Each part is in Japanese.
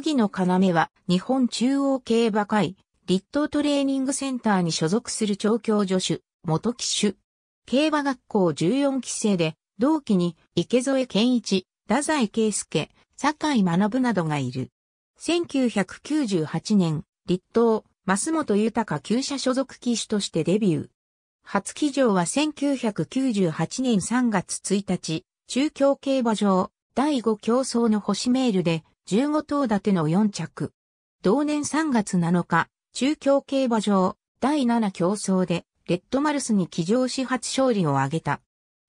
荻野要は日本中央競馬会、立東トレーニングセンターに所属する調教助手、元騎手。競馬学校14期生で、同期に池添健一、太宰圭介、酒井学などがいる。1998年、立東、増本豊旧社所属騎手としてデビュー。初騎乗は1998年3月1日、中京競馬場、第5競争の星メールで、15頭立ての4着。同年3月7日、中京競馬場第7競争で、レッドマルスに騎乗し初勝利を挙げた。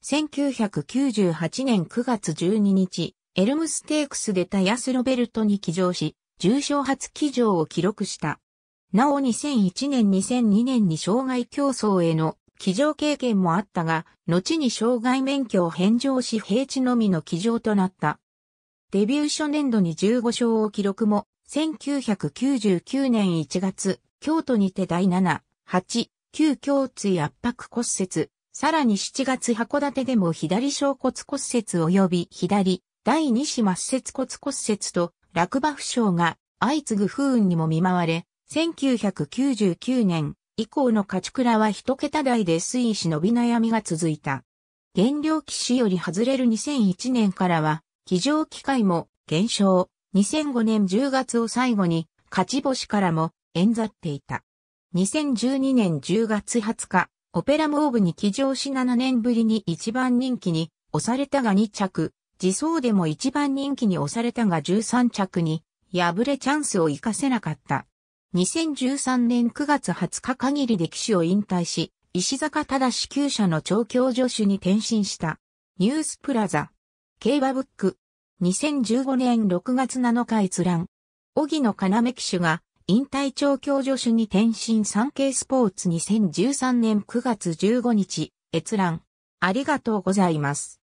1998年9月12日、エルムステークスでタヤスロベルトに騎乗し、重賞初騎乗を記録した。なお2001年2002年に障害競争への騎乗経験もあったが、後に障害免許を返上し平地のみの騎乗となった。デビュー初年度に15勝を記録も、1999年1月、京都にて第7、8、9胸椎圧迫骨折、さらに7月函館でも左小骨骨折及び左、第2子末節骨骨折と落馬負傷が相次ぐ不運にも見舞われ、1999年以降の勝倉は一桁台で推移し伸び悩みが続いた。減量騎士より外れる2001年からは、騎乗機会も減少、2005年10月を最後に勝ち星からも演ざっていた。2012年10月20日、オペラモーブに騎乗し7年ぶりに一番人気に押されたが2着、自走でも一番人気に押されたが13着に敗れチャンスを生かせなかった。2013年9月20日限りで騎手を引退し、石坂忠厩舎の調教助手に転身した。ニュースプラザ。競馬ブック。2015年6月7日閲覧。荻野要騎手が引退調教助手に転身産経スポーツ2013年9月15日閲覧。ありがとうございます。